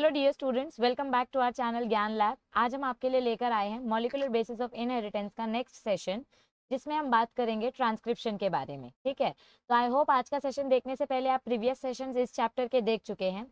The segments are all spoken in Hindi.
Hello dear students welcome back to our channel Gyan lab आज हम आपके लिए लेकर आए हैं मॉलिकुलर बेसिस ऑफ इनहेरिटेंस का नेक्स्ट सेशन जिसमें हम बात करेंगे ट्रांसक्रिप्शन के बारे में ठीक है तो आई होप आज का सेशन देखने से पहले आप प्रीवियस सेशंस इस चैप्टर के देख चुके हैं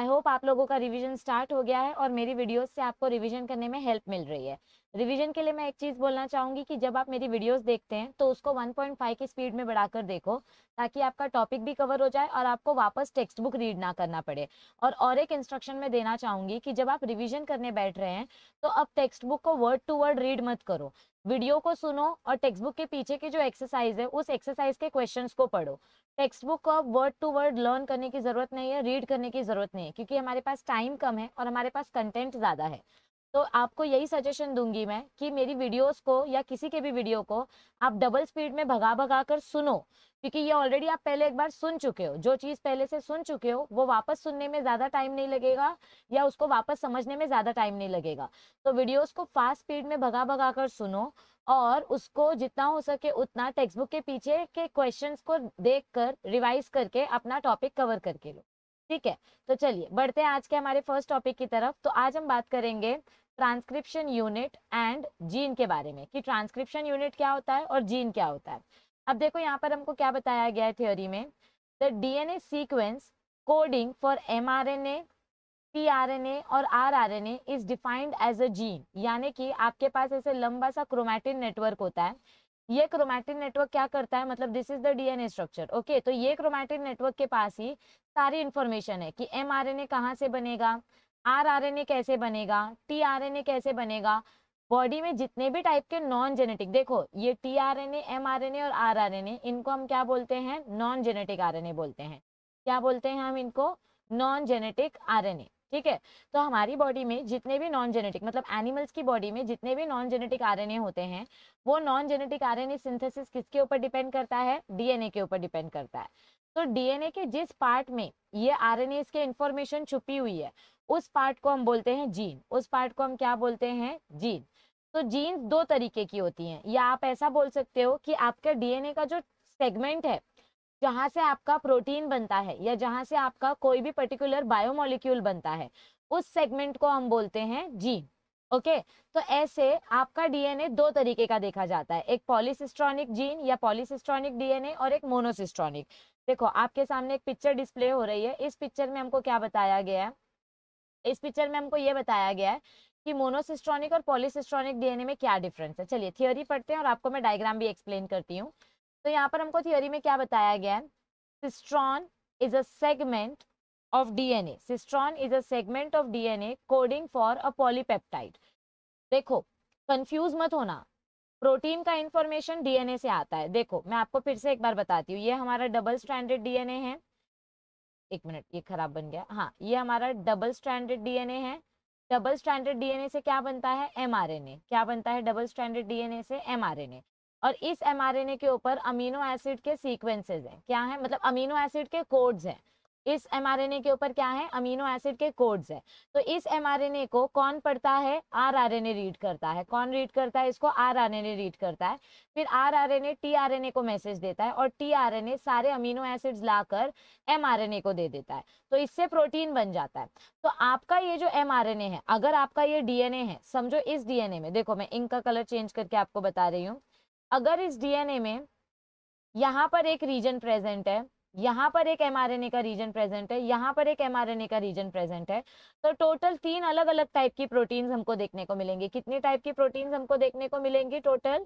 आई होप आप लोगों का रिविजन स्टार्ट हो गया है और मेरी वीडियोज से आपको रिविजन करने में हेल्प मिल रही है रिवीजन के लिए मैं एक चीज़ बोलना चाहूंगी कि जब आप मेरी वीडियोस देखते हैं तो उसको 1.5 की स्पीड में बढ़ाकर देखो ताकि आपका टॉपिक भी कवर हो जाए और आपको वापस टेक्स्ट बुक रीड ना करना पड़े और और एक इंस्ट्रक्शन में देना चाहूंगी कि जब आप रिवीजन करने बैठ रहे हैं तो अब टेक्स्ट बुक को वर्ड टू वर्ड रीड मत करो वीडियो को सुनो और टेक्स्ट बुक के पीछे की जो एक्सरसाइज है उस एक्सरसाइज के क्वेश्चन को पढ़ो टेक्स्ट बुक को वर्ड टू वर्ड लर्न करने की जरूरत नहीं है रीड करने की जरूरत नहीं है क्योंकि हमारे पास टाइम कम है और हमारे पास कंटेंट ज्यादा है तो आपको यही सजेशन दूंगी मैं कि मेरी वीडियोस को या किसी के भी वीडियो को आप डबल स्पीड में भगा भगा कर सुनो क्योंकि ये ऑलरेडी आप पहले एक बार सुन चुके हो जो चीज़ पहले से सुन चुके हो वो वापस सुनने में ज़्यादा टाइम नहीं लगेगा या उसको वापस समझने में ज़्यादा टाइम नहीं लगेगा तो वीडियोज को फास्ट स्पीड में भगा भगा कर सुनो और उसको जितना हो सके उतना टेक्स्ट बुक के पीछे के क्वेश्चन को देख कर रिवाइज करके अपना टॉपिक कवर करके लो ठीक है तो चलिए बढ़ते हैं आज के हमारे फर्स्ट टॉपिक की तरफ तो आज हम बात करेंगे ट्रांसक्रिप्शन यूनिट एंड जीन के बारे में कि ट्रांसक्रिप्शन यूनिट क्या होता है और जीन क्या होता है अब देखो यहाँ पर हमको क्या बताया गया है थ्योरी में the DNA sequence coding for mRNA tRNA और rRNA is defined as a gene यानी कि आपके पास ऐसे लंबा सा क्रोमैटिन नेटवर्क होता है ये क्रोमैटिन नेटवर्क क्या करता है मतलब this is the DNA structure okay तो ये क्रोमैटिन नेटवर्क के पास ही सारी इंफॉर्मेशन है कि एमआरएनए कहाँ से बनेगा आरआरएनए कैसे बनेगा टीआरएनए कैसे बनेगा बॉडी में जितने भी टाइप के नॉन जेनेटिक देखो ये T R N M R N A और आर आर एन ए इनको हम क्या बोलते हैं non genetic R N A बोलते हैं क्या बोलते हैं हम इनको non genetic R N A ठीक है तो हमारी बॉडी में जितने भी नॉन जेनेटिक मतलब एनिमल्स की बॉडी में जितने भी नॉन जेनेटिक आरएनए होते हैं वो non genetic R RNA synthesis किसके ऊपर डिपेंड करता है डीएनए के ऊपर डिपेंड करता है तो डीएनए के जिस पार्ट में ये आरएनए के इंफॉर्मेशन छुपी हुई है उस पार्ट को हम बोलते हैं जीन उस पार्ट को हम क्या बोलते हैं जीन तो जीन दो तरीके की होती हैं या आप ऐसा बोल सकते हो कि आपके डीएनए का जो सेगमेंट है जहाँ से आपका प्रोटीन बनता है या जहाँ से आपका कोई भी पर्टिकुलर बायोमोलिक्यूल बनता है उस सेगमेंट को हम बोलते हैं जीन ओके तो ऐसे आपका डीएनए दो तरीके का देखा जाता है एक पॉलिसिस्ट्रॉनिक जीन या पॉलिसिस्ट्रॉनिक डीएनए और एक मोनोसिस्ट्रॉनिक देखो आपके सामने एक पिक्चर डिस्प्ले हो रही है इस पिक्चर में हमको क्या बताया गया है इस पिक्चर में हमको ये बताया गया है कि मोनोसिस्ट्रॉनिक और पॉलिसिस्ट्रॉनिक डीएनए में क्या डिफरेंस है चलिए थियोरी पढ़ते हैं और आपको मैं डायग्राम भी एक्सप्लेन करती हूँ तो यहाँ पर हमको थियोरी में क्या बताया गया है cistron is a segment of DNA. Cistron is a segment of DNA coding for a polypeptide. देखो कंफ्यूज मत होना प्रोटीन का इंफॉर्मेशन डीएनए से आता है देखो मैं आपको फिर से एक बार बताती हूँ ये हमारा डबल स्ट्रैंडेड डीएनए है एक मिनट ये खराब बन गया हाँ ये हमारा डबल स्ट्रैंडेड डीएनए है डबल स्टैंडर्ड डीएनए से क्या बनता है एमआरएनए क्या बनता है डबल स्टैंडर्ड डीएनए से एमआरएनए और इस एमआरएनए के ऊपर अमीनो एसिड के सीक्वेंसेस हैं क्या है मतलब अमीनो एसिड के कोड्स हैं इस एमआरएनए के ऊपर क्या है अमीनो एसिड के कोड्स है तो इस एमआरएनए को कौन पढ़ता है आरआरएनए रीड करता है कौन रीड करता है इसको आरआरएनए रीड करता है फिर आरआरएनए टीआरएनए को मैसेज देता है और टीआरएनए सारे अमीनो एसिड्स लाकर एमआरएनए को दे देता है तो इससे प्रोटीन बन जाता है तो आपका ये जो ए है अगर आपका ये ए है समझो इस ए में देखो मैं इंक का कलर चेंज करके आपको बता रही हूँ अगर इस ए में यहाँ पर एक रीजन प्रेजेंट है यहाँ पर एक एमआरएनए का रीजन प्रेजेंट है यहाँ पर एक एमआरएनए का रीजन प्रेजेंट है तो टोटल तीन अलग अलग टाइप की प्रोटीन्स हमको देखने को मिलेंगे कितने टाइप की प्रोटीन्स हमको देखने को मिलेंगी टोटल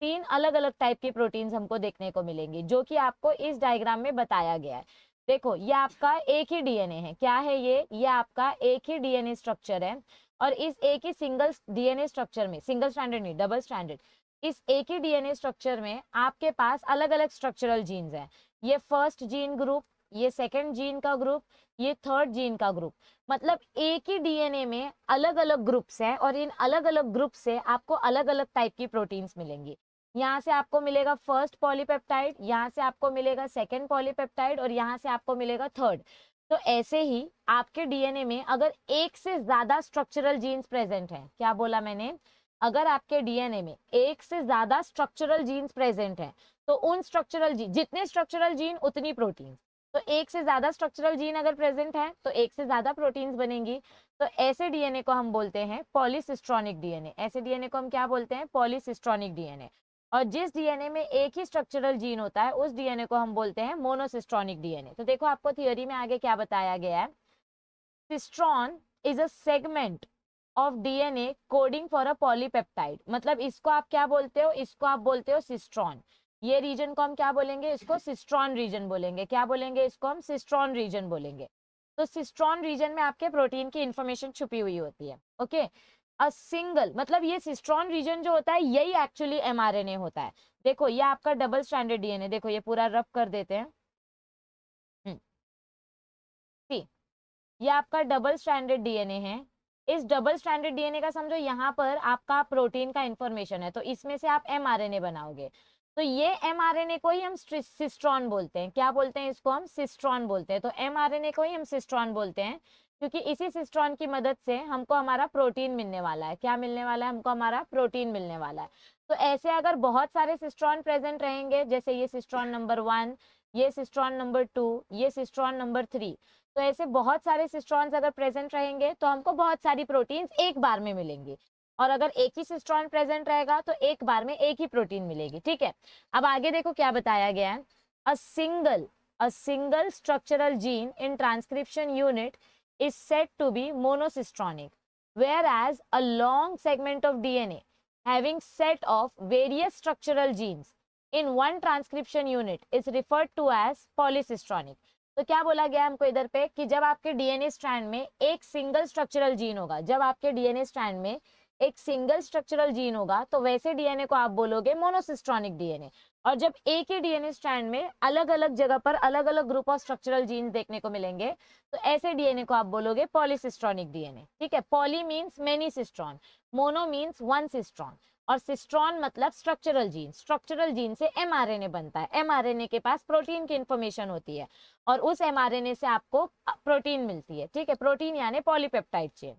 तीन अलग अलग टाइप की प्रोटीन्स हमको देखने को मिलेंगी जो कि आपको इस डायग्राम में बताया गया है देखो ये आपका एक ही डीएनए है क्या है ये ये आपका एक ही डीएनए स्ट्रक्चर है और इस एक ही सिंगल डीएनए स्ट्रक्चर में सिंगल स्टैंडर्ड नहीं डबल स्टैंडर्ड इस एक ही डीएनए स्ट्रक्चर में आपके पास अलग अलग स्ट्रक्चरल जीन्स हैं ये फर्स्ट जीन ग्रुप ये सेकंड जीन का ग्रुप ये थर्ड जीन का ग्रुप मतलब एक ही डीएनए में अलग अलग ग्रुप्स हैं और इन अलग अलग ग्रुप से आपको अलग अलग टाइप की प्रोटीन्स मिलेंगी यहाँ से आपको मिलेगा फर्स्ट पॉलीपेप्टाइड यहाँ से आपको मिलेगा सेकेंड पॉलीपेप्टाइड और यहाँ से आपको मिलेगा थर्ड तो ऐसे ही आपके डीएनए में अगर एक से ज्यादा स्ट्रक्चरल जीन्स प्रेजेंट है क्या बोला मैंने अगर आपके डीएनए में एक से ज्यादा स्ट्रक्चरल जीन्स प्रेजेंट है तो उन स्ट्रक्चरल जीन जितने स्ट्रक्चरल जीन उतनी प्रोटीन तो एक से ज्यादा स्ट्रक्चरल जीन अगर प्रेजेंट है तो एक से ज्यादा प्रोटीन्स बनेंगी तो ऐसे डीएनए को हम बोलते हैं पॉलीसिस्ट्रॉनिक डीएनए ऐसे डीएनए को हम क्या बोलते हैं पॉलीसिस्ट्रॉनिक डीएनए और जिस डीएनए में एक ही स्ट्रक्चरल जीन होता है उस डीएनए को हम बोलते हैं मोनोसिस्ट्रॉनिक डीएनए तो देखो आपको थियोरी में आगे क्या बताया गया है cistron is a segment of DNA coding for a polypeptide मतलब इसको आप क्या बोलते हो इसको आप बोलते हो सिस्ट्रॉन ये रीजन को हम क्या बोलेंगे इसको सिस्ट्रॉन रीजन बोलेंगे क्या बोलेंगे इसको हम सिस्ट्रॉन रीजन बोलेंगे तो सिस्ट्रॉन रीजन में आपके प्रोटीन की इंफॉर्मेशन छुपी हुई होती है ओके अ सिंगल मतलब ये सिस्ट्रॉन रीजन जो होता है यही एक्चुअली ए होता है देखो ये आपका डबल स्टैंडर्ड डीएनए देखो ये पूरा रफ कर देते हैं हम्म। ये आपका डबल स्टैंडर्ड डीएनए है इस डबल स्टैंडर्ड डीएनए का समझो यहाँ पर आपका प्रोटीन का इन्फॉर्मेशन है तो इसमें से आप एमआरएनए बनाओगे तो ये एमआरएनए को ही हम सिस्ट्रॉन बोलते हैं क्या बोलते हैं इसको हम सिस्ट्रॉन बोलते हैं तो एमआरएनए को ही हम सिस्ट्रॉन बोलते हैं क्योंकि इसी सिस्ट्रॉन की मदद से हमको हमारा प्रोटीन मिलने वाला है क्या मिलने वाला है हमको हमारा प्रोटीन मिलने वाला है तो ऐसे अगर बहुत सारे सिस्ट्रॉन प्रेजेंट रहेंगे जैसे ये सिस्ट्रॉन नंबर वन ये सिस्ट्रॉन नंबर टू ये सिस्ट्रॉन नंबर थ्री तो ऐसे बहुत सारे सिस्ट्रॉन्स अगर प्रेजेंट रहेंगे तो हमको बहुत सारी प्रोटीन्स एक बार में मिलेंगे और अगर एक ही सिस्ट्रॉन प्रेजेंट रहेगा तो एक बार में एक ही प्रोटीन मिलेगी ठीक है अब आगे देखो क्या बताया गया है a single a single structural gene in transcription unit is said to be monocistronic whereas a long segment of DNA having set of various structural genes in one transcription unit is referred to as polycistronic तो क्या बोला गया हमको इधर पे कि जब आपके डीएनए स्ट्रैंड में एक सिंगल स्ट्रक्चरल जीन होगा जब आपके डीएनए स्ट्रैंड में एक सिंगल स्ट्रक्चरल जीन होगा तो वैसे डीएनए को आप बोलोगे मोनोसिस्ट्रॉनिक डीएनए और जब एक ही डीएनए स्ट्रैंड में अलग अलग जगह पर अलग अलग ग्रुप ऑफ स्ट्रक्चरल जीन देखने को मिलेंगे तो ऐसे डीएनए को आप बोलोगे पॉलीसिस्ट्रॉनिक डीएनए ठीक है poly means many cistron mono means one cistron और सिस्ट्रॉन मतलब स्ट्रक्चरल जीन स्ट्रक्चरल जीन से एमआरएनए बनता है एमआरएनए के पास प्रोटीन की इन्फॉर्मेशन होती है और उस एमआरएनए से आपको प्रोटीन मिलती है ठीक है प्रोटीन यानी पॉलीपेप्टाइड चेन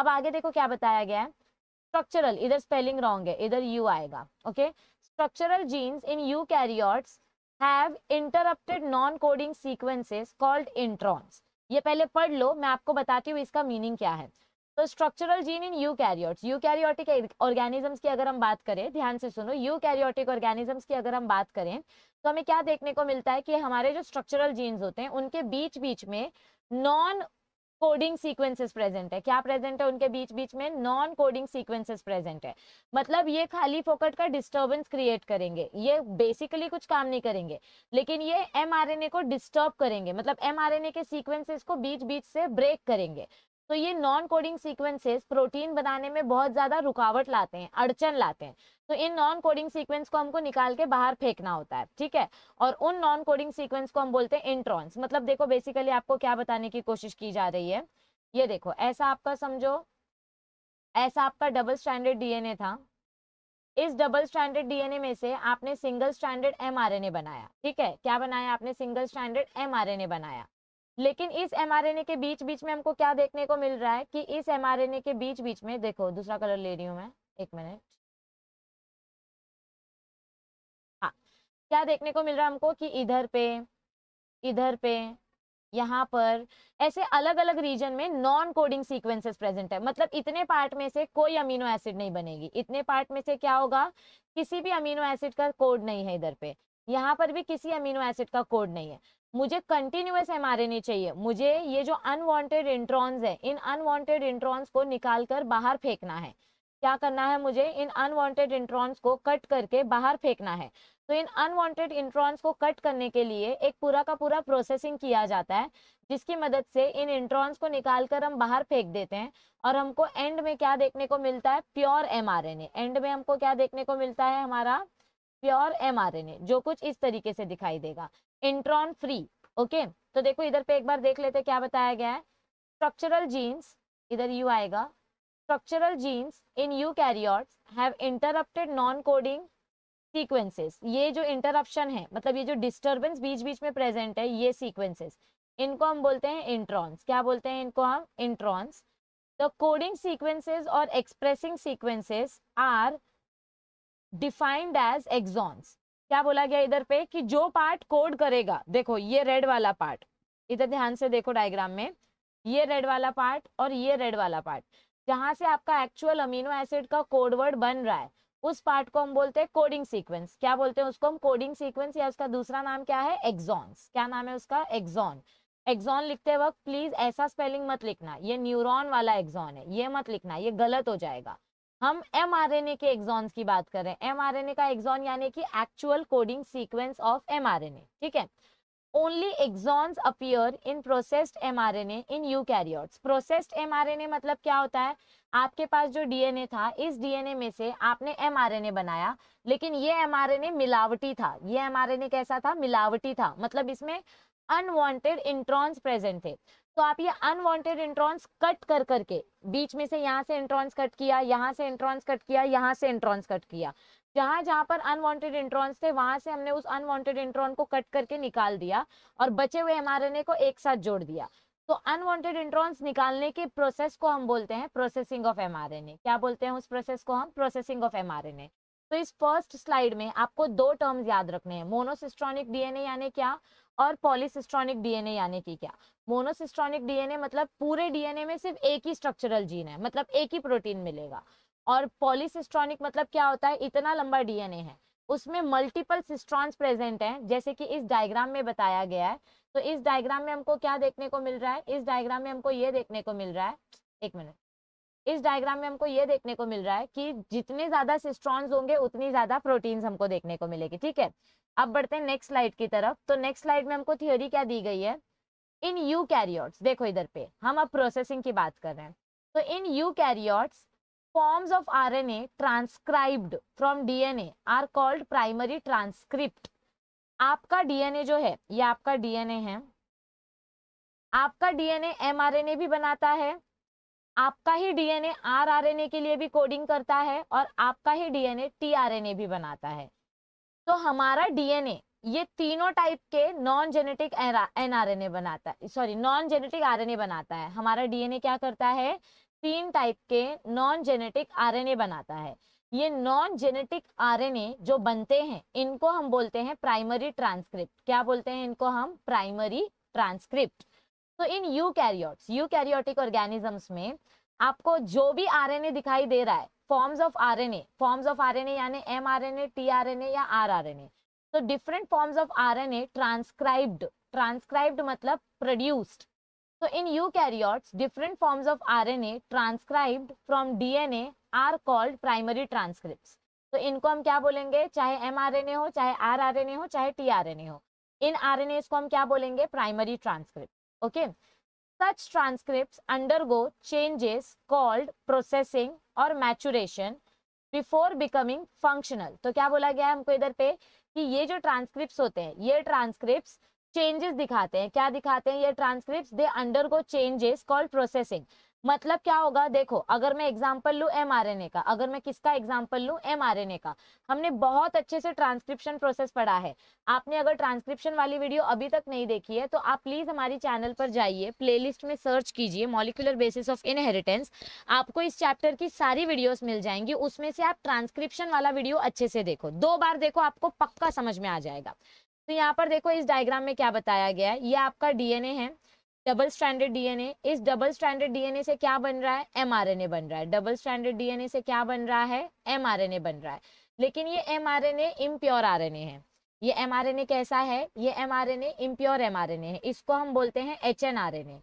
अब आगे देखो क्या बताया गया है स्ट्रक्चरल इधर स्पेलिंग रॉन्ग है इधर यू आएगा okay structural genes in eukaryotes have interrupted non coding sequences called introns ये पहले पढ़ लो मैं आपको बताती हूँ इसका मीनिंग क्या है तो structural gene in eu eukaryotic organisms की अगर हम बात करें ध्यान से सुनो कैरियोटिक ऑर्गेनिजम्स की अगर हम बात करें तो हमें क्या देखने को मिलता है कि हमारे जो स्ट्रक्चरल जीन्स होते हैं उनके बीच बीच में नॉन कोडिंग सीक्वेंसेस प्रेजेंट है क्या प्रेजेंट है उनके बीच बीच में नॉन कोडिंग सीक्वेंसेस प्रेजेंट है मतलब ये खाली फोकट का डिस्टर्बेंस क्रिएट करेंगे ये बेसिकली कुछ काम नहीं करेंगे लेकिन ये एमआरएनए को डिस्टर्ब करेंगे मतलब एमआरएनए के सीक्वेंसेस को बीच बीच से ब्रेक करेंगे तो ये नॉन कोडिंग सीक्वेंसेस प्रोटीन बनाने में बहुत ज़्यादा रुकावट लाते हैं अड़चन लाते हैं तो इन नॉन कोडिंग सीक्वेंस को हमको निकाल के बाहर फेंकना होता है ठीक है और उन नॉन कोडिंग सीक्वेंस को हम बोलते हैं इंट्रॉन्स मतलब देखो बेसिकली आपको क्या बताने की कोशिश की जा रही है ये देखो ऐसा आपका समझो ऐसा आपका डबल स्टैंडर्ड डीएनए था इस डबल स्टैंडर्ड डीएनए में से आपने सिंगल स्टैंडर्ड एमआरएनए बनाया ठीक है क्या बनाया आपने सिंगल स्टैंडर्ड एमआरएनए बनाया लेकिन इस एम के बीच बीच में हमको क्या देखने को मिल रहा है कि इस एम के बीच बीच में देखो दूसरा कलर ले रही हूँ मैं एक मिनट हाँ क्या देखने को मिल रहा है हमको कि इधर पे इधर पे यहाँ पर ऐसे अलग अलग रीजन में नॉन कोडिंग सीक्वेंसेस प्रेजेंट है मतलब इतने पार्ट में से कोई अमीनो एसिड नहीं बनेगी इतने पार्ट में से क्या होगा किसी भी अमीनो एसिड का कोड नहीं है इधर पे यहाँ पर भी किसी अमीनो एसिड का कोड नहीं है मुझे कंटिन्यूस एम चाहिए मुझे ये जो अनवांटेड इंट्रॉन्स है इन अनवांटेड इंट्रॉन्स को निकाल कर बाहर फेंकना है क्या करना है मुझे इन अनवांटेड इंट्रॉन्स को कट करके बाहर फेंकना है तो इन अनवांटेड इंट्रॉन्स को कट करने के लिए एक पूरा का पूरा प्रोसेसिंग किया जाता है जिसकी मदद से इन इंट्रॉन्स को निकाल कर हम बाहर फेंक देते हैं और हमको एंड में क्या देखने को मिलता है प्योर एम एंड में हमको क्या देखने को मिलता है हमारा प्योर एम जो कुछ इस तरीके से दिखाई देगा इंट्रॉन फ्री ओके तो देखो इधर पे एक बार देख लेते क्या बताया गया है स्ट्रक्चरल जीन्स इधर यू आएगा structural genes in eukaryotes have interrupted non coding sequences ये जो इंटरप्शन है मतलब ये जो डिस्टर्बेंस बीच बीच में प्रेजेंट है ये सीक्वेंसेस इनको हम बोलते हैं इंट्रॉन्स क्या बोलते हैं इनको हम इंट्रॉन्स द कोडिंग सीक्वेंसेस और expressing sequences are defined as exons क्या बोला गया इधर पे कि जो पार्ट कोड करेगा देखो ये रेड वाला पार्ट इधर ध्यान से देखो डायग्राम में ये रेड वाला पार्ट और ये रेड वाला पार्ट जहां से आपका एक्चुअल अमीनो एसिड का कोडवर्ड बन रहा है उस पार्ट को हम बोलते हैं कोडिंग सीक्वेंस क्या बोलते हैं उसको हम कोडिंग सीक्वेंस या उसका दूसरा नाम क्या है एग्जॉन्स क्या नाम है उसका एग्जॉन एग्जॉन लिखते वक्त प्लीज ऐसा स्पेलिंग मत लिखना ये न्यूरॉन वाला एग्जॉन है ये मत लिखना ये गलत हो जाएगा हम एम आर एन ए के एग्जॉन्स की बात करें एम आर एन ए का एग्जॉन यानी कि actual coding sequence of M R N A ठीक है only exons appear in processed M R N A in eukaryotes processed M R N A मतलब क्या होता है आपके पास जो डीएनए था इस डीएनए में से आपने एम आर एन ए बनाया लेकिन ये एम आर एन ए मिलावटी था ये एम आर एन ए कैसा था मिलावटी था मतलब इसमें अनवॉन्टेड इंट्रॉन्स प्रेजेंट थे तो आप ये अनवांटेड इंट्रॉन्स कट कर करके बीच में से यहाँ से इंट्रॉन्स कट किया यहाँ से इंट्रॉन्स कट किया यहाँ से इंट्रॉन्स कट किया जहां जहां पर अनवांटेड इंट्रॉन्स थे वहां से हमने उस अनवांटेड इंट्रॉन को कट करके निकाल दिया और बचे हुए एमआरएनए को एक साथ जोड़ दिया तो अनवांटेड इंट्रॉन्स निकालने के प्रोसेस को हम बोलते हैं प्रोसेसिंग ऑफ एमआरएनए क्या बोलते हैं उस प्रोसेस को हम प्रोसेसिंग ऑफ एमआरएनए तो इस फर्स्ट स्लाइड में आपको दो टर्म्स याद रखने हैं मोनोसिस्ट्रॉनिक डीएनए यानी क्या और पॉलीसिस्ट्रॉनिक डीएनए यानी कि क्या मोनोसिस्ट्रॉनिक डीएनए मतलब पूरे डीएनए में सिर्फ एक ही स्ट्रक्चरल जीन है मतलब एक ही प्रोटीन मिलेगा और पॉलीसिस्ट्रॉनिक मतलब क्या होता है इतना लंबा डीएनए है उसमें मल्टीपल सिस्ट्रॉन्स प्रेजेंट हैं जैसे कि इस डायग्राम में बताया गया है तो इस डायग्राम में हमको क्या देखने को मिल रहा है इस डायग्राम में हमको ये देखने को मिल रहा है एक मिनट इस डायग्राम में हमको ये देखने को मिल रहा है कि जितने ज्यादा सिस्ट्रॉन्स होंगे उतनी ज्यादा प्रोटीन्स हमको देखने को मिलेगी ठीक है अब बढ़ते हैं नेक्स्ट स्लाइड की तरफ तो नेक्स्ट स्लाइड में हमको थियोरी क्या दी गई है इन यू कैरियोट्स देखो इधर पे हम अब प्रोसेसिंग की बात कर रहे हैं तो in eukaryotes forms of RNA transcribed from DNA are called primary transcript आपका ए जो है ये आपका डीएनए है आपका DNA mRNA भी बनाता है आपका ही एन ए के लिए भी कोडिंग करता है और आपका ही एन ए भी बनाता है तो हमारा डीएनए ये तीनों टाइप के नॉन जेनेटिक एनआरएनए बनाता है सॉरी नॉन जेनेटिक आरएनए बनाता है हमारा डीएनए क्या करता है तीन टाइप के नॉन जेनेटिक आरएनए बनाता है ये नॉन जेनेटिक आरएनए जो बनते हैं इनको हम बोलते हैं प्राइमरी ट्रांसक्रिप्ट क्या बोलते हैं इनको हम प्राइमरी ट्रांसक्रिप्ट तो in eu eukaryotic organisms में आपको जो भी आरएनए दिखाई दे रहा है forms of RNA forms of RNA यानी एमआरएनए टीआरएनए या आरआरएनए तो different forms of RNA transcribed transcribed मतलब प्रोड्यूस्ड तो in eukaryotes different forms of RNA transcribed from DNA are called primary transcript तो इनको हम क्या बोलेंगे चाहे एम हो चाहे आर हो चाहे टी हो इन आर को हम क्या बोलेंगे primary transcript okay such transcript undergo changes called processing और मैचुरेशन बिफोर बिकमिंग फंक्शनल तो क्या बोला गया है हमको इधर पे कि ये जो ट्रांसक्रिप्ट होते हैं ये ट्रांसक्रिप्ट चेंजेस दिखाते हैं क्या दिखाते हैं ये transcript they undergo changes called processing मतलब क्या होगा देखो अगर मैं एग्जाम्पल लू एमआरएनए का अगर मैं किसका एग्जाम्पल लू एमआरएनए का हमने बहुत अच्छे से ट्रांसक्रिप्शन प्रोसेस पढ़ा है आपने अगर ट्रांसक्रिप्शन वाली वीडियो अभी तक नहीं देखी है तो आप प्लीज हमारी चैनल पर जाइए प्लेलिस्ट में सर्च कीजिए मॉलिकुलर बेसिस ऑफ इनहेरिटेंस आपको इस चैप्टर की सारी वीडियो मिल जाएंगी उसमें से आप ट्रांसक्रिप्शन वाला वीडियो अच्छे से देखो दो बार देखो आपको पक्का समझ में आ जाएगा तो यहाँ पर देखो इस डायग्राम में क्या बताया गया है ये आपका डीएनए है डबल स्टैंडर्ड डीएनए इस डबल स्टैंडर्ड डीएनए से क्या बन रहा है एमआरएनए बन रहा है डबल स्टैंडर्ड डीएनए से क्या बन रहा है एमआरएनए बन रहा है लेकिन ये एमआरएनए इम्प्योर आरएनए है ये एमआरएनए कैसा है ये एमआरएनए इम्प्योर एमआरएनए है इसको हम बोलते हैं एच एन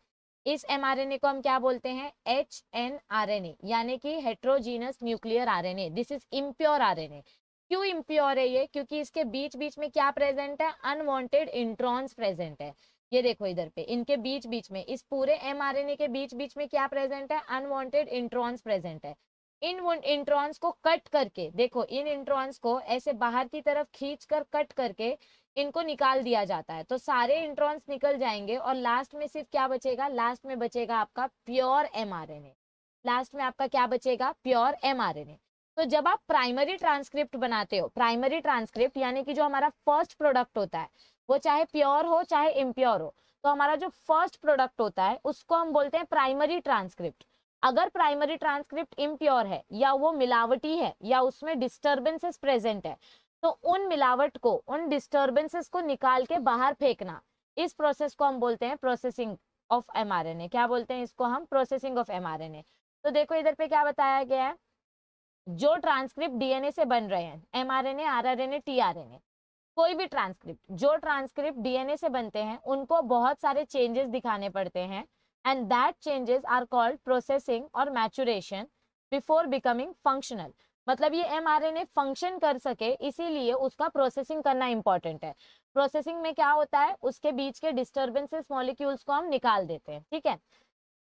इस एमआरएनए को हम क्या बोलते हैं H N R N A यानी कि heterogeneous nuclear RNA this is impure RNA क्यों इम्प्योर है ये क्योंकि इसके बीच बीच में क्या प्रेजेंट है अनवांटेड इंट्रॉन्स प्रेजेंट है ये देखो इधर पे इनके बीच बीच में इस पूरे एम के बीच बीच में क्या प्रेजेंट है अनवांटेड इंट्रॉन्स प्रेजेंट है इन इंट्रॉन्स को कट करके देखो इन इंट्रॉन्स को ऐसे बाहर की तरफ खींच कर कट करके इनको निकाल दिया जाता है तो सारे इंट्रॉन्स निकल जाएंगे और लास्ट में सिर्फ क्या बचेगा लास्ट में बचेगा आपका प्योर एम लास्ट में आपका क्या बचेगा प्योर एम तो जब आप प्राइमरी ट्रांसक्रिप्ट बनाते हो प्राइमरी ट्रांसक्रिप्ट यानी कि जो हमारा फर्स्ट प्रोडक्ट होता है वो चाहे प्योर हो चाहे इम्प्योर हो तो हमारा जो फर्स्ट प्रोडक्ट होता है उसको हम बोलते हैं प्राइमरी ट्रांसक्रिप्ट अगर प्राइमरी ट्रांसक्रिप्ट इम्प्योर है या वो मिलावटी है या उसमें डिस्टर्बेंसेस प्रेजेंट है तो उन मिलावट को उन डिस्टर्बेंसेस को निकाल के बाहर फेंकना इस प्रोसेस को हम बोलते हैं प्रोसेसिंग ऑफ एम क्या बोलते हैं इसको हम प्रोसेसिंग ऑफ एम तो देखो इधर पे क्या बताया गया है जो ट्रांसक्रिप्ट डीएनए से बन रहे हैं आर एन ए कोई भी ट्रांसक्रिप्ट जो ट्रांसक्रिप्ट डीएनए से बनते हैं उनको बहुत सारे चेंजेस दिखाने पड़ते हैं and that changes are called processing और मैचुरेशन बिफोर बिकमिंग फंक्शनल मतलब ये M R N A function कर सके इसीलिए उसका प्रोसेसिंग करना इंपॉर्टेंट है प्रोसेसिंग में क्या होता है उसके बीच के डिस्टर्बेंसेस मॉलिक्यूल्स को हम निकाल देते हैं ठीक है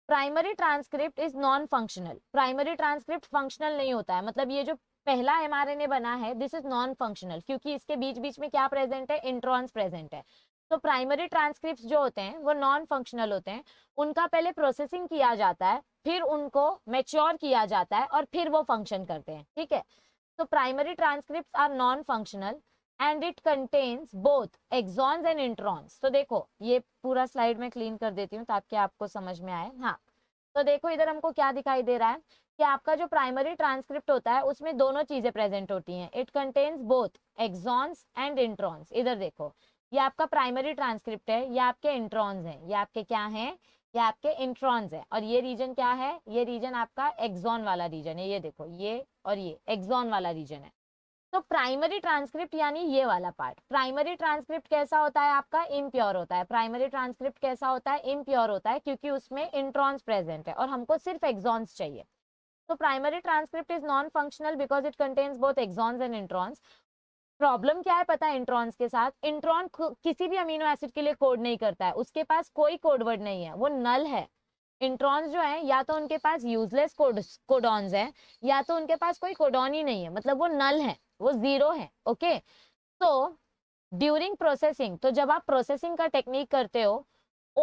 primary transcript is non functional primary transcript functional नहीं होता है मतलब ये जो पहला एमआरएनए बना है दिस इज नॉन फंक्शनल क्योंकि इसके बीच बीच में क्या प्रेजेंट है इंट्रॉन्स प्रेजेंट है तो प्राइमरी ट्रांसक्रिप्ट जो होते हैं वो नॉन फंक्शनल होते हैं उनका पहले प्रोसेसिंग किया जाता है फिर उनको मेच्योर किया जाता है और फिर वो फंक्शन करते हैं ठीक है तो primary transcript are non functional and it contains both exons and introns तो देखो ये पूरा स्लाइड में क्लीन कर देती हूँ ताकि आपको समझ में आए हाँ तो देखो इधर हमको क्या दिखाई दे रहा है कि आपका जो प्राइमरी ट्रांसक्रिप्ट होता है उसमें दोनों चीजें प्रेजेंट होती हैं it contains both exons and introns इधर देखो ये आपका प्राइमरी ट्रांसक्रिप्ट है ये आपके इंट्रॉन्स हैं ये आपके क्या हैं ये आपके इंट्रॉन्स हैं और ये रीजन क्या है ये रीजन आपका एक्सॉन वाला रीजन है ये देखो ये और ये एक्सॉन वाला रीजन है तो प्राइमरी ट्रांसक्रिप्ट यानी ये वाला पार्ट प्राइमरी ट्रांसक्रिप्ट कैसा होता है आपका इम्प्योर होता है प्राइमरी ट्रांसक्रिप्ट कैसा होता है इम्प्योर होता है क्योंकि उसमें इंट्रॉन्स प्रेजेंट है और हमको सिर्फ एक्सॉन्स चाहिए So primary transcript is non-functional because it contains both exons and introns. Problem क्या है पता है इंट्रॉन्स के साथ इंट्रॉन किसी भी अमीनो एसिड के लिए कोड नहीं करता है उसके पास कोई कोडवर्ड नहीं है वो नल है इंट्रॉन्स जो है या तो उनके पास यूजलेस कोड कोडॉन्स है या तो उनके पास कोई कोडॉन ही नहीं है मतलब वो नल है वो जीरो है ओके तो ड्यूरिंग प्रोसेसिंग तो जब आप प्रोसेसिंग का टेक्निक करते हो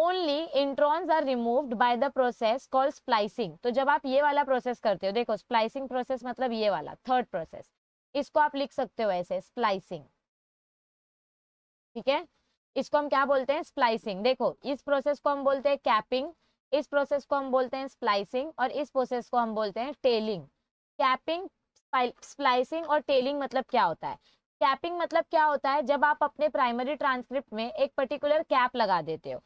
only introns are removed by the process call splicing तो जब आप ये वाला प्रोसेस करते हो देखो स्प्लाइसिंग प्रोसेस मतलब ये वाला थर्ड प्रोसेस इसको आप लिख सकते हो ऐसे स्प्लाइसिंग ठीक है इसको हम क्या बोलते हैं स्प्लाइसिंग देखो इस प्रोसेस को हम बोलते हैं कैपिंग इस प्रोसेस को हम बोलते हैं स्प्लाइसिंग और इस प्रोसेस को हम बोलते हैं टेलिंग कैपिंग स्प्लाइसिंग और टेलिंग मतलब क्या होता है कैपिंग मतलब क्या होता है जब आप अपने प्राइमरी ट्रांसक्रिप्ट में एक पर्टिकुलर कैप लगा देते हो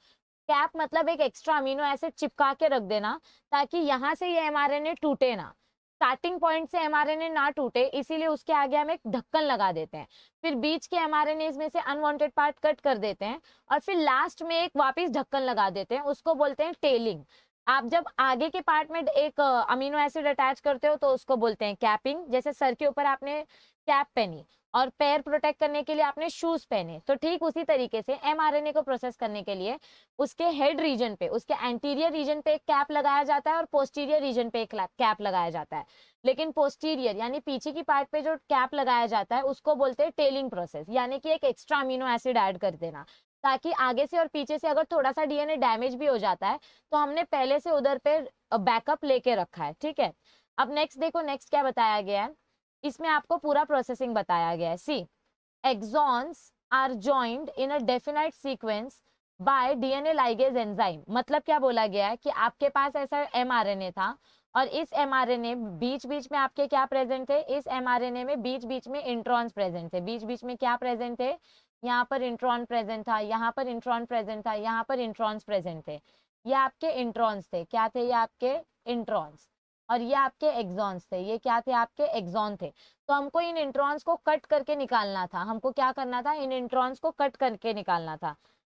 कैप मतलब एक एक्स्ट्रा अमीनो एसिड चिपका के रख देना ताकि यहाँ से ये एमआरएनए टूटे ना स्टार्टिंग पॉइंट से एमआरएनए ना टूटे इसीलिए उसके आगे हम एक ढक्कन लगा देते हैं फिर बीच के एमआरएनए इसमें से अनवांटेड पार्ट कट कर देते हैं और फिर लास्ट में एक वापस ढक्कन लगा देते हैं उसको बोलते हैं टेलिंग आप जब आगे के पार्ट में एक अमीनो एसिड अटैच करते हो तो उसको बोलते हैं कैपिंग जैसे सर के ऊपर आपने कैप पहनी और पैर प्रोटेक्ट करने के लिए आपने शूज पहने तो ठीक उसी तरीके से एमआरएनए को प्रोसेस करने के लिए उसके हेड रीजन पे उसके एंटीरियर रीजन पे एक कैप लगाया जाता है और पोस्टीरियर रीजन पे एक कैप लगाया जाता है लेकिन पोस्टीरियर यानी पीछे की पार्ट पे जो कैप लगाया जाता है उसको बोलते हैं टेलिंग प्रोसेस यानी कि एक एक्स्ट्रा अमीनो एसिड ऐड कर देना ताकि आगे से और पीछे से अगर थोड़ा सा डीएनए डैमेज भी हो जाता है तो हमने पहले से उधर पे बैकअप लेके रखा है ठीक है अब नेक्स्ट देखो नेक्स्ट क्या बताया गया है इसमें आपको पूरा प्रोसेसिंग बताया गया है see exons are joined in a definite sequence by DNA ligase enzyme मतलब क्या बोला गया है कि आपके पास ऐसा एमआरएनए था और इस एमआरएनए बीच बीच में आपके क्या प्रेजेंट थे इस एमआरएनए में बीच बीच में इंट्रॉन्स प्रेजेंट थे बीच बीच में क्या प्रेजेंट थे यहाँ पर इंट्रॉन प्रेजेंट था यहाँ पर इंट्रॉन प्रेजेंट था यहाँ पर इंट्रॉन्स प्रेजेंट थे ये आपके इंट्रॉन्स थे क्या थे ये आपके इंट्रॉन्स और ये आपके एग्जॉन्स थे ये क्या थे आपके एग्जॉन थे तो हमको इन इंट्रॉन्स को कट करके निकालना था हमको क्या करना था इन इंट्रॉन्स को कट करके निकालना था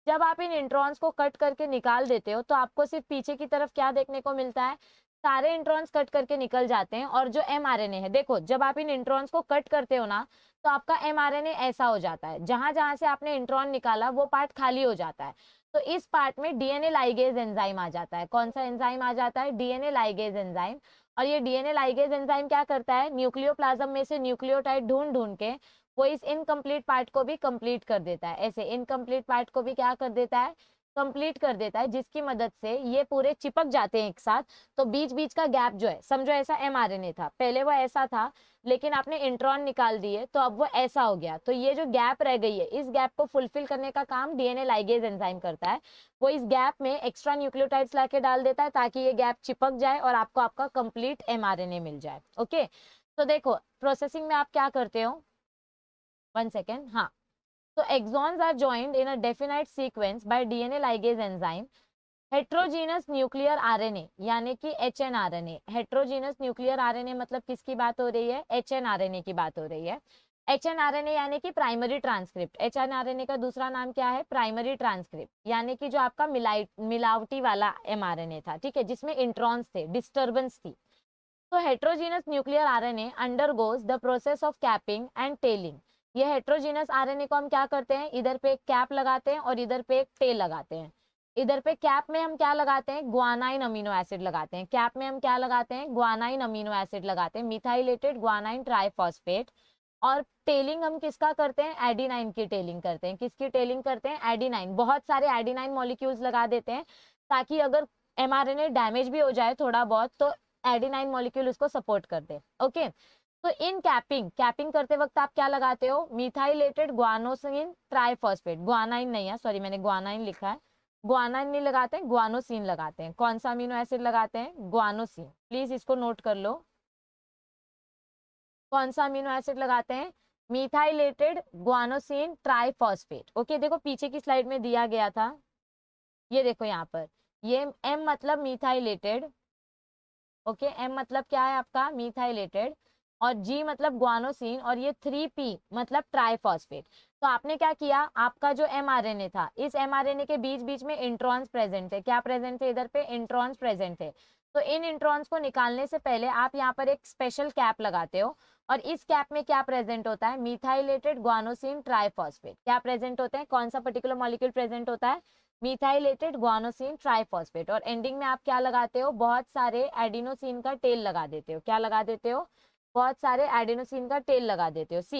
जब आप इन इंट्रॉन्स को कट करके निकाल देते हो तो आपको सिर्फ पीछे की तरफ क्या देखने को मिलता है सारे इंट्रॉन्स कट करके निकल जाते हैं और जो एम है देखो जब आप इन इंट्रॉन्स को कट करते हो ना तो आपका एम ऐसा हो जाता है जहां जहां से आपने इंट्रॉन निकाला वो पार्ट खाली हो जाता है तो इस पार्ट में डीएनए लाइगेज एंजाइम आ जाता है कौन सा एंजाइम आ जाता है डीएनए लाइगेज एंजाइम और ये डीएनए लाइगेज एंजाइम क्या करता है न्यूक्लियोप्लाज्म में से न्यूक्लियोटाइड ढूंढ ढूंढ के वो इस इनकम्प्लीट पार्ट को भी कम्प्लीट कर देता है ऐसे इनकम्प्लीट पार्ट को भी क्या कर देता है कंप्लीट कर देता है जिसकी मदद से ये पूरे चिपक जाते हैं एक साथ तो बीच बीच का गैप जो है समझो ऐसा एमआरएनए था पहले वो ऐसा था लेकिन आपने इंट्रॉन निकाल दिए तो अब वो ऐसा हो गया तो ये जो गैप रह गई है इस गैप को फुलफिल करने का काम डीएनए लाइगेज एंजाइम करता है वो इस गैप में एक्स्ट्रा न्यूक्लियोटाइड्स लाके डाल देता है ताकि ये गैप चिपक जाए और आपको आपका कंप्लीट ए मिल जाए ओके तो देखो प्रोसेसिंग में आप क्या करते हो वन सेकेंड हाँ So exons are joined in a definite sequence by DNA ligase enzyme. heterogeneous nuclear rna यानी कि hnrna heterogeneous R N A मतलब किसकी बात हो रही है H N R N A की बात हो रही है H N R N A यानी कि primary transcript H N R N A का दूसरा नाम क्या है प्राइमरी ट्रांसक्रिप्ट यानी कि जो आपका मिलावटी वाला एम आर एन ए था ठीक है जिसमें इंट्रॉन्स थे डिस्टर्बेंस थी तो heterogeneous nuclear R N A undergoes the process of capping and tailing ये हेट्रोजीनस आरएनए को हम क्या करते हैं इधर पे एक कैप लगाते हैं और इधर पे एक टेल लगाते हैं इधर पे कैप में हम क्या लगाते हैं ग्वानाइन अमीनो एसिड लगाते हैं कैप में हम क्या लगाते हैं ग्वानाइन अमीनो एसिड लगाते हैं मिथाइलेटेड ग्वानाइन ट्राइफॉस्फेट और टेलिंग हम किसका करते हैं एडीनाइन की टेलिंग करते हैं किसकी टेलिंग करते हैं एडीनाइन बहुत सारे एडीनाइन मॉलिक्यूल्स लगा देते हैं ताकि अगर एमआरएनए डैमेज भी हो जाए थोड़ा बहुत तो एडीनाइन मॉलिक्यूल उसको सपोर्ट कर दे ओके तो इन कैपिंग कैपिंग करते वक्त आप क्या लगाते हो मिथाइलेटेड ग्वानोसिन ट्राइफॉस्फेट ग्वानाइन नहीं है सॉरी मैंने ग्वानाइन लिखा है ग्वानाइन नहीं लगाते हैं ग्वानोसिन लगाते हैं कौन सा अमीनो एसिड लगाते हैं ग्वानोसिन प्लीज इसको नोट कर लो कौन सा अमीनो एसिड लगाते हैं मिथाइलेटेड ग्वानोसिन ट्राइफॉस्फेट ओके देखो पीछे की स्लाइड में दिया गया था ये देखो यहाँ पर ये एम मतलब मिथाइलेटेड ओके एम मतलब क्या है आपका मिथाइलेटेड और जी मतलब ग्वानोसिन और ये थ्री पी मतलब ट्राइफॉस्फेट तो आपने क्या किया आपका जो एमआरएनए था इस एमआरएनए के बीच बीच में इंट्रॉन्स प्रेजेंट थे क्या प्रेजेंट थे इधर पे इंट्रॉन्स प्रेजेंट थे तो इन इंट्रॉन्स को निकालने से पहले आप यहाँ पर एक स्पेशल कैप लगाते हो और इस कैप में क्या प्रेजेंट होता है मिथाइलेटेड ग्वानोसिन ट्राइफॉस्फेट क्या प्रेजेंट होते हैं कौन सा पर्टिकुलर मॉलिक्यूल प्रेजेंट होता है मिथाइलेटेड ग्वानोसिन ट्राइफॉस्फेट और एंडिंग में आप क्या लगाते हो बहुत सारे एडिनोसिन का टेल लगा देते हो क्या लगा देते हो बहुत सारे एडेनोसिन का टेल लगा देते हो see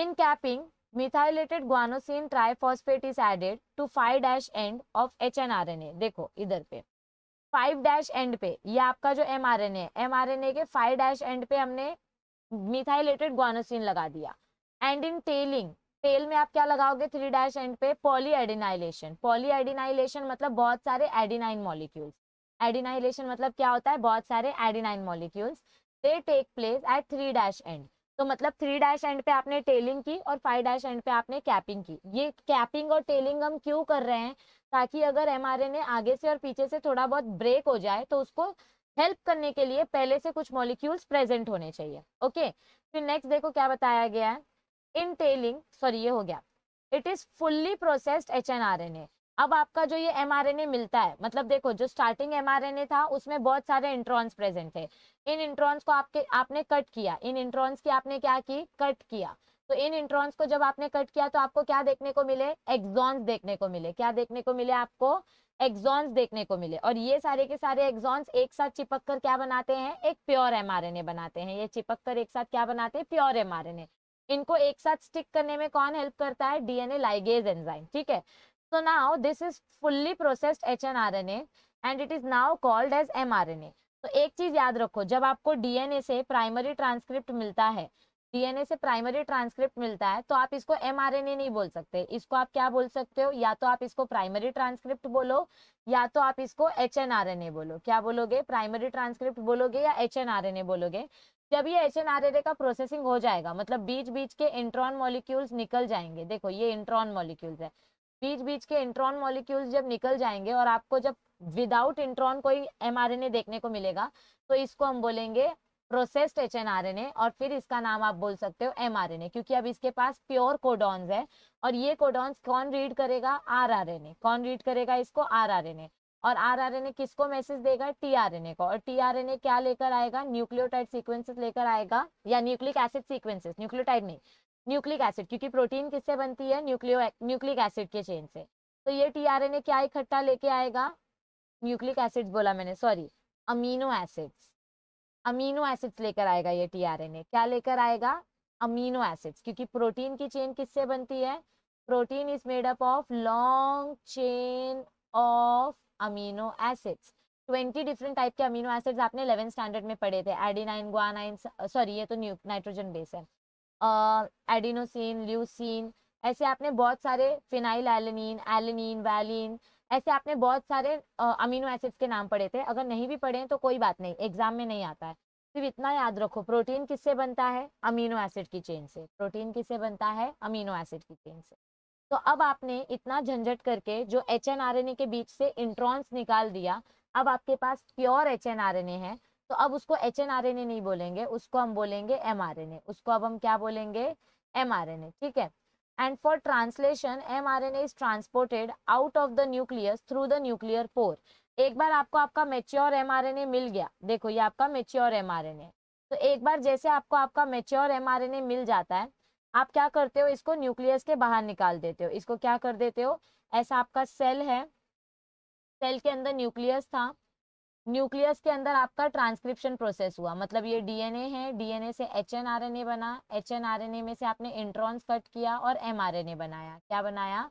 in capping methylated guanosine triphosphate is added to five dash end of H N R N A देखो इधर पे फाइव डैश एंड पे ये आपका जो M R N A M R N A के फाइव डैश एंड पे हमने मिथाइलेटेड ग्वानोसिन लगा दिया एंड इन टेलिंग टेल में आप क्या लगाओगे थ्री डैश एंड पे पॉली एडिनाइलेशन पॉली एडिनाइलेशन मतलब बहुत सारे एडिनाइन मॉलिक्यूल्स एडिनाइलेशन मतलब क्या होता है बहुत सारे adenine molecules they take place at three dash end तो मतलब थ्री डैश एंड पे आपने टेलिंग की और फाइव डैश एंड पे आपने कैपिंग की ये कैपिंग और टेलिंग हम क्यों कर रहे हैं ताकि अगर एम आगे से और पीछे से थोड़ा बहुत ब्रेक हो जाए तो उसको हेल्प करने के लिए पहले से कुछ मॉलिक्यूल्स प्रेजेंट होने चाहिए ओके फिर नेक्स्ट देखो क्या बताया गया है इन टेलिंग सॉरी ये हो गया it is fully processed H N R N A अब आपका जो ये एम मिलता है मतलब देखो जो स्टार्टिंग एम था उसमें बहुत सारे इंट्रॉन्स प्रेजेंट थे इन इंट्रॉन्स को आपके आपने कट किया इन इंट्रॉन्स की आपने क्या की कट किया तो इन इंट्रॉन्स को जब आपने कट किया तो आपको क्या देखने को मिले एग्जॉन्स देखने को मिले क्या देखने को मिले आपको एग्जॉन्स देखने को मिले और ये सारे के सारे एग्जॉन्स एक साथ चिपक कर क्या बनाते हैं एक प्योर एम बनाते हैं ये चिपक कर एक साथ क्या बनाते हैं प्योर एम इनको एक साथ स्टिक करने में कौन हेल्प करता है डीएनए लाइगेज एंजाइम ठीक है So now this is fully processed hnRNA and it is now called as mRNA. तो एक चीज याद रखो जब आपको डीएनए से प्राइमरी ट्रांसक्रिप्ट मिलता है डीएनए से प्राइमरी ट्रांसक्रिप्ट मिलता है तो आप इसको एमआरएनए नहीं बोल सकते इसको आप क्या बोल सकते हो या तो आप इसको प्राइमरी ट्रांसक्रिप्ट बोलो या तो आप इसको एच बोलो क्या बोलोगे प्राइमरी ट्रांसक्रिप्ट बोलोगे या एच बोलोगे जब ये एच का प्रोसेसिंग हो जाएगा मतलब बीच बीच के इंट्रॉन मॉलिक्यूल्स निकल जाएंगे देखो ये इंट्रॉन मॉलिक्यूल्स है बीच बीच के इंट्रॉन मॉलिक्यूल्स जब निकल जाएंगे और आपको जब विदाउट इंट्रॉन कोई एमआरएनए देखने को मिलेगा तो इसको हम बोलेंगे प्रोसेस्ड एच और फिर इसका नाम आप बोल सकते हो एम क्योंकि अब इसके पास प्योर कोडॉन्स है और ये कोडॉन्स कौन रीड करेगा आर कौन रीड करेगा इसको आर और आर किसको मैसेज देगा टी को और टी क्या लेकर आएगा न्यूक्लियोटाइड सीक्वेंसेस लेकर आएगा या न्यूक्लिक एसिड सीक्वेंसेस न्यूक्लियोटाइड नहीं न्यूक्लिक एसिड क्योंकि प्रोटीन किससे बनती है न्यूक्लियो न्यूक्लिक एसिड के चेन से तो ये टीआरएनए क्या इकट्ठा लेके आएगा न्यूक्लिक एसिड्स बोला मैंने sorry amino acids amino acids लेकर आएगा ये टीआरएनए क्या लेकर आएगा अमीनो एसिड्स क्योंकि प्रोटीन की चेन किससे बनती है protein is made up of long chain of amino acids twenty different type के अमीनो एसिड्स आपने इलेवन स्टैंडर्ड में पढ़े थे एडिनाइन गुआनाइन सॉरी ये तो न्यू नाइट्रोजन बेस है एडिनोसिन ल्यूसिन ऐसे आपने बहुत सारे फिनाइल एलनिन एलिनिन वैलिन ऐसे आपने बहुत सारे अमीनो एसिड्स के नाम पढ़े थे अगर नहीं भी पढ़े तो कोई बात नहीं एग्जाम में नहीं आता है सिर्फ इतना याद रखो प्रोटीन किससे बनता है अमीनो एसिड की चेन से प्रोटीन किससे बनता है अमीनो एसिड की चेन से तो अब आपने इतना झंझट करके जो एच के बीच से इंट्रॉन्स निकाल दिया अब आपके पास प्योर एच है तो अब उसको H N R N A नहीं बोलेंगे उसको हम बोलेंगे एम आर एन ए उसको अब हम क्या बोलेंगे एम आर एन ए ठीक है M R N A is transported out of the nucleus through the nuclear pore एक बार आपको आपका mature M R N A मिल गया देखो ये आपका mature M R N A तो एक बार जैसे आपको आपका mature M R N A मिल जाता है आप क्या करते हो इसको न्यूक्लियस के बाहर निकाल देते हो इसको क्या कर देते हो ऐसा आपका सेल है सेल के अंदर न्यूक्लियस था न्यूक्लियस के अंदर आपका ट्रांसक्रिप्शन प्रोसेस हुआ मतलब ये डीएनए है डीएनए से एच एन बना एच एन में से आपने इंट्रॉन्स कट किया और एम बनाया क्या बनाया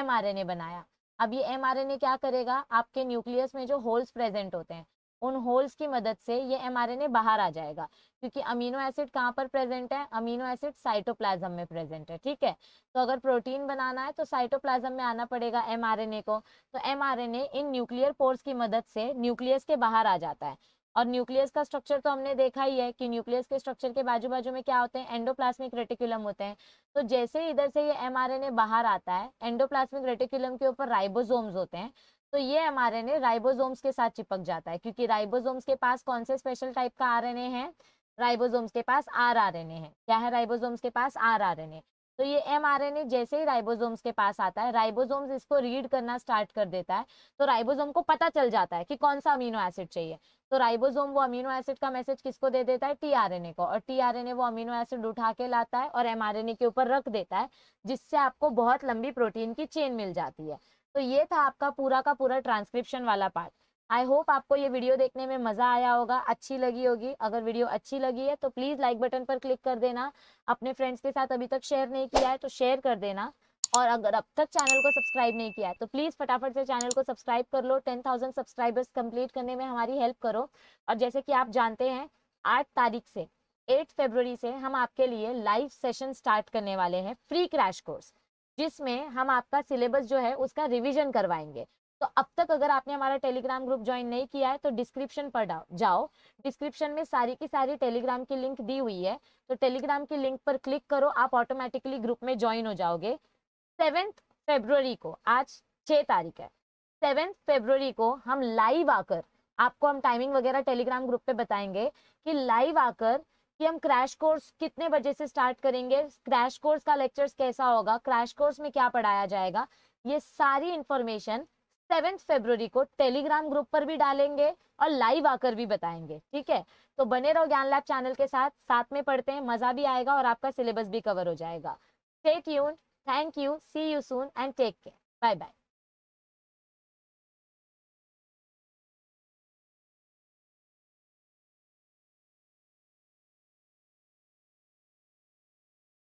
एम बनाया अब ये एम क्या करेगा आपके न्यूक्लियस में जो होल्स प्रेजेंट होते हैं उन होल्स की मदद से ये एमआरएनए बाहर आ जाएगा क्योंकि अमीनो एसिड कहाँ पर प्रेजेंट है अमीनो एसिड साइटोप्लाज्म में प्रेजेंट है ठीक है तो अगर प्रोटीन बनाना है तो साइटोप्लाज्म में आना पड़ेगा एमआरएनए को तो एमआरएनए इन न्यूक्लियर पोर्स की मदद से न्यूक्लियस के बाहर आ जाता है और न्यूक्लियस का स्ट्रक्चर तो हमने देखा ही है कि न्यूक्लियस के स्ट्रक्चर के बाजू बाजू में क्या होते हैं एंडोप्लास्मिक रेटिकुलम होते हैं तो जैसे ही इधर से ये एमआरएनए बाहर आता है एंडोप्लास्मिक रेटिकुलम के ऊपर राइबोसोम्स होते हैं तो ये एमआरएनए राइबोसोम्स के साथ चिपक जाता है क्योंकि राइबोसोम्स के पास कौन से स्पेशल टाइप का आरएनए है राइबोसोम्स के पास आर ए है क्या है राइबोसोम्स के पास आर ए तो ये एमआरएनए जैसे ही राइबोसोम्स के पास आता है राइबोसोम्स इसको रीड करना स्टार्ट कर देता है तो राइबोसोम को पता चल जाता है कि कौन सा अमीनो एसिड चाहिए तो राइबोसोम वो अमीनो एसिड का मैसेज किसको दे देता है टीआरएनए को और टीआरएनए वो अमीनो एसिड उठा के लाता है और एमआरएनए के ऊपर रख देता है जिससे आपको बहुत लंबी प्रोटीन की चेन मिल जाती है तो ये था आपका पूरा का पूरा ट्रांसक्रिप्शन वाला पार्ट आई होप आपको ये वीडियो देखने में मज़ा आया होगा अच्छी लगी होगी अगर वीडियो अच्छी लगी है तो प्लीज़ लाइक बटन पर क्लिक कर देना अपने फ्रेंड्स के साथ अभी तक शेयर नहीं किया है तो शेयर कर देना और अगर अब तक चैनल को सब्सक्राइब नहीं किया है तो प्लीज़ फटाफट से चैनल को सब्सक्राइब कर लो टेन थाउजेंड सब्सक्राइबर्स कंप्लीट करने में हमारी हेल्प करो और जैसे कि आप जानते हैं आठ तारीख से एट फेबर से हम आपके लिए लाइव सेशन स्टार्ट करने वाले हैं फ्री क्रैश कोर्स जिसमें हम आपका सिलेबस जो है उसका रिविजन करवाएंगे तो अब तक अगर आपने हमारा टेलीग्राम ग्रुप ज्वाइन नहीं किया है तो डिस्क्रिप्शन पर जाओ डिस्क्रिप्शन में सारी की सारी टेलीग्राम की लिंक दी हुई है तो टेलीग्राम की लिंक पर क्लिक करो आप ऑटोमेटिकली ग्रुप में ज्वाइन हो जाओगे सेवेंथ फेब्रवरी को आज छः तारीख है सेवेंथ फेब्रवरी को हम लाइव आकर आपको हम टाइमिंग वगैरह टेलीग्राम ग्रुप पे बताएंगे कि लाइव आकर कि हम क्रैश कोर्स कितने बजे से स्टार्ट करेंगे क्रैश कोर्स का लेक्चर्स कैसा होगा क्रैश कोर्स में क्या पढ़ाया जाएगा ये सारी इंफॉर्मेशन सेवेंथ फेब्रुवरी को टेलीग्राम ग्रुप पर भी डालेंगे और लाइव आकर भी बताएंगे ठीक है तो बने रहो ज्ञान लैब चैनल के साथ साथ में पढ़ते हैं मजा भी आएगा और आपका सिलेबस भी कवर हो जाएगा टेक यून thank you see you soon and take care bye bye